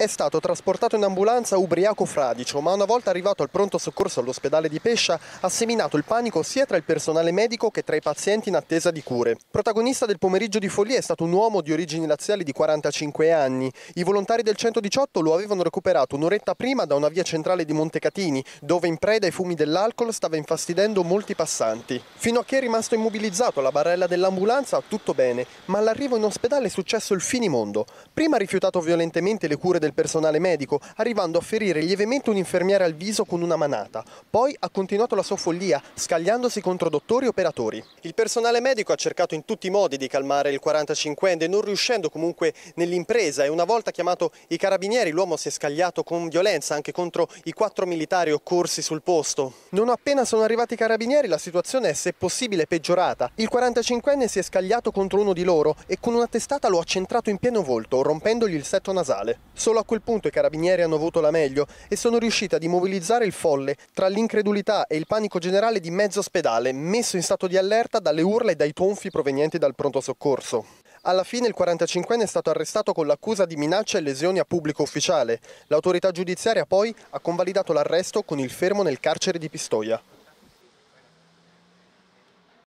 È stato trasportato in ambulanza ubriaco fradicio, ma una volta arrivato al pronto soccorso all'ospedale di Pescia ha seminato il panico sia tra il personale medico che tra i pazienti in attesa di cure. Protagonista del pomeriggio di follia è stato un uomo di origini laziali di 45 anni. I volontari del 118 lo avevano recuperato un'oretta prima da una via centrale di Montecatini, dove in preda ai fumi dell'alcol stava infastidendo molti passanti. Fino a che è rimasto immobilizzato alla barella dell'ambulanza tutto bene, ma all'arrivo in ospedale è successo il finimondo. Prima ha rifiutato violentemente le cure del del personale medico, arrivando a ferire lievemente un infermiere al viso con una manata. Poi ha continuato la sua follia, scagliandosi contro dottori e operatori. Il personale medico ha cercato in tutti i modi di calmare il 45enne, non riuscendo comunque nell'impresa e una volta chiamato i carabinieri l'uomo si è scagliato con violenza anche contro i quattro militari occorsi sul posto. Non appena sono arrivati i carabinieri la situazione è se possibile peggiorata. Il 45enne si è scagliato contro uno di loro e con una testata lo ha centrato in pieno volto, rompendogli il setto nasale. Solo a quel punto i carabinieri hanno avuto la meglio e sono riusciti ad immobilizzare il folle tra l'incredulità e il panico generale di mezzo ospedale, messo in stato di allerta dalle urla e dai tonfi provenienti dal pronto soccorso. Alla fine il 45enne è stato arrestato con l'accusa di minaccia e lesioni a pubblico ufficiale. L'autorità giudiziaria poi ha convalidato l'arresto con il fermo nel carcere di Pistoia.